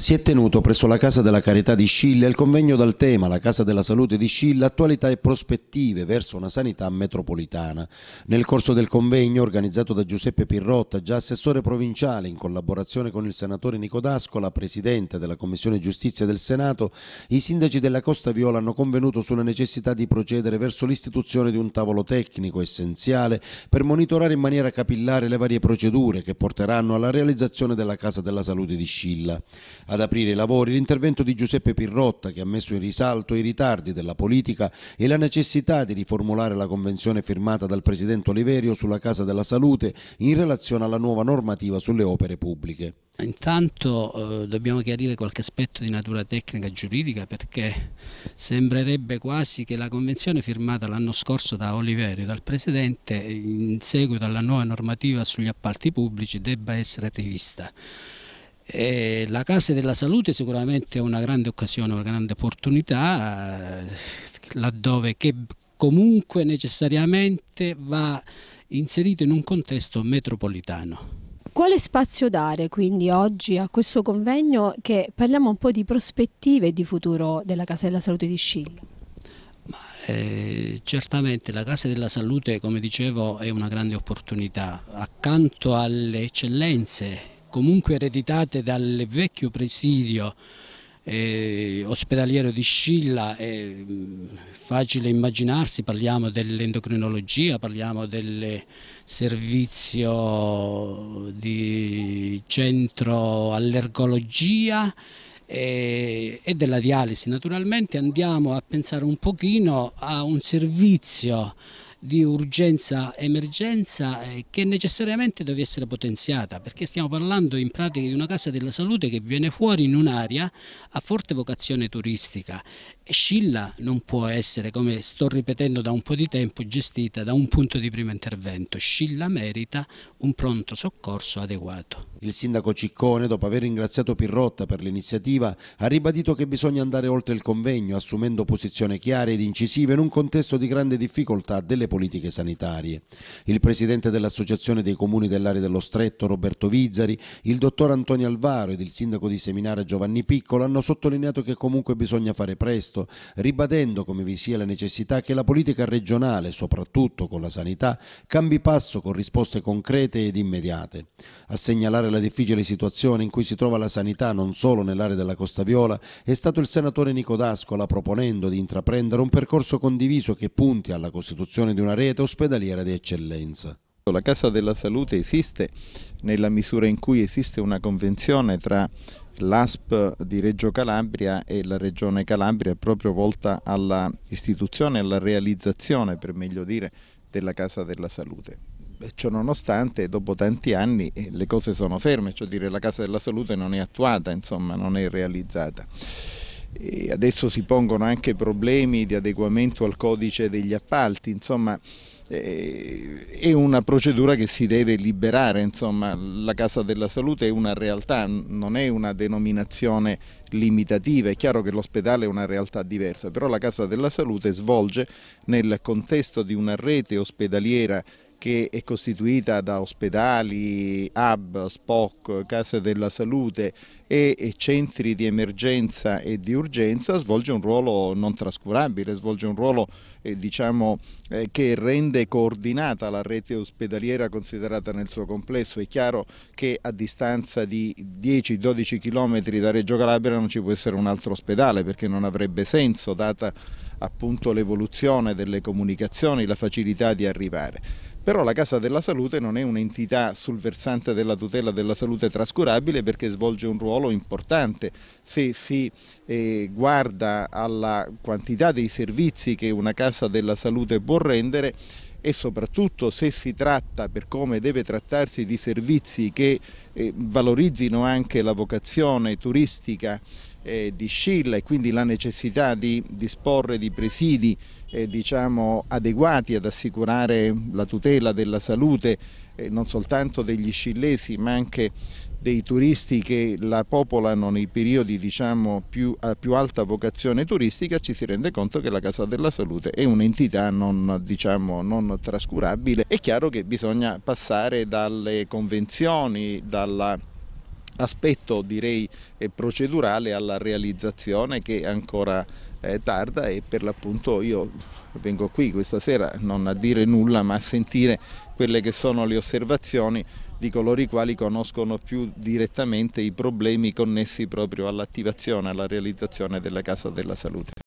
si è tenuto presso la Casa della Carità di Scilla il convegno dal tema La Casa della Salute di Scilla, attualità e prospettive verso una sanità metropolitana. Nel corso del convegno, organizzato da Giuseppe Pirrotta, già assessore provinciale, in collaborazione con il senatore Nico D'Ascola, presidente della Commissione Giustizia del Senato, i sindaci della Costa Viola hanno convenuto sulla necessità di procedere verso l'istituzione di un tavolo tecnico essenziale per monitorare in maniera capillare le varie procedure che porteranno alla realizzazione della Casa della Salute di Scilla. Ad aprire i lavori l'intervento di Giuseppe Pirrotta che ha messo in risalto i ritardi della politica e la necessità di riformulare la convenzione firmata dal Presidente Oliverio sulla Casa della Salute in relazione alla nuova normativa sulle opere pubbliche. Intanto eh, dobbiamo chiarire qualche aspetto di natura tecnica e giuridica perché sembrerebbe quasi che la convenzione firmata l'anno scorso da Oliverio, dal Presidente, in seguito alla nuova normativa sugli appalti pubblici debba essere rivista. Eh, la Casa della Salute è sicuramente una grande occasione, una grande opportunità, eh, laddove che comunque necessariamente va inserito in un contesto metropolitano. Quale spazio dare quindi oggi a questo convegno che parliamo un po' di prospettive di futuro della Casa della Salute di Scilla? Eh, certamente la Casa della Salute, come dicevo, è una grande opportunità. Accanto alle eccellenze comunque ereditate dal vecchio presidio eh, ospedaliero di Scilla, è mm, facile immaginarsi, parliamo dell'endocrinologia, parliamo del servizio di centro allergologia e, eh, e della dialisi. Naturalmente andiamo a pensare un pochino a un servizio di urgenza-emergenza eh, che necessariamente deve essere potenziata perché stiamo parlando in pratica di una casa della salute che viene fuori in un'area a forte vocazione turistica e Scilla non può essere, come sto ripetendo da un po' di tempo, gestita da un punto di primo intervento. Scilla merita un pronto soccorso adeguato. Il sindaco Ciccone, dopo aver ringraziato Pirrotta per l'iniziativa, ha ribadito che bisogna andare oltre il convegno, assumendo posizioni chiare ed incisive in un contesto di grande difficoltà delle delle politiche sanitarie, il presidente dell'Associazione dei Comuni dell'area dello Stretto Roberto Vizzari, il dottor Antonio Alvaro ed il sindaco di Seminara Giovanni Piccolo hanno sottolineato che comunque bisogna fare presto, ribadendo come vi sia la necessità che la politica regionale, soprattutto con la sanità, cambi passo con risposte concrete ed immediate. A segnalare la difficile situazione in cui si trova la sanità non solo nell'area della Costa Viola è stato il senatore Nico D'Ascola proponendo di intraprendere un percorso condiviso che punti alla costituzione di di una rete ospedaliera di eccellenza. La Casa della Salute esiste nella misura in cui esiste una convenzione tra l'ASP di Reggio Calabria e la Regione Calabria proprio volta alla istituzione e alla realizzazione, per meglio dire, della Casa della Salute. Ciononostante, dopo tanti anni eh, le cose sono ferme, cioè dire la Casa della Salute non è attuata, insomma, non è realizzata. E adesso si pongono anche problemi di adeguamento al codice degli appalti, insomma eh, è una procedura che si deve liberare, insomma la Casa della Salute è una realtà, non è una denominazione limitativa, è chiaro che l'ospedale è una realtà diversa, però la Casa della Salute svolge nel contesto di una rete ospedaliera che è costituita da ospedali, hub, SPOC, case della salute e centri di emergenza e di urgenza, svolge un ruolo non trascurabile, svolge un ruolo eh, diciamo, eh, che rende coordinata la rete ospedaliera considerata nel suo complesso. È chiaro che a distanza di 10-12 km da Reggio Calabria non ci può essere un altro ospedale perché non avrebbe senso data appunto l'evoluzione delle comunicazioni, la facilità di arrivare. Però la Casa della Salute non è un'entità sul versante della tutela della salute trascurabile perché svolge un ruolo importante se si eh, guarda alla quantità dei servizi che una Casa della Salute può rendere e soprattutto se si tratta per come deve trattarsi di servizi che eh, valorizzino anche la vocazione turistica eh, di Scilla e quindi la necessità di disporre di presidi eh, diciamo, adeguati ad assicurare la tutela della salute eh, non soltanto degli scillesi ma anche dei turisti che la popolano nei periodi diciamo, più, a più alta vocazione turistica ci si rende conto che la Casa della Salute è un'entità non, diciamo, non trascurabile. È chiaro che bisogna passare dalle convenzioni, dall'aspetto direi eh, procedurale alla realizzazione che è ancora eh, tarda e per l'appunto io vengo qui questa sera non a dire nulla ma a sentire quelle che sono le osservazioni di coloro i quali conoscono più direttamente i problemi connessi proprio all'attivazione, alla realizzazione della Casa della Salute.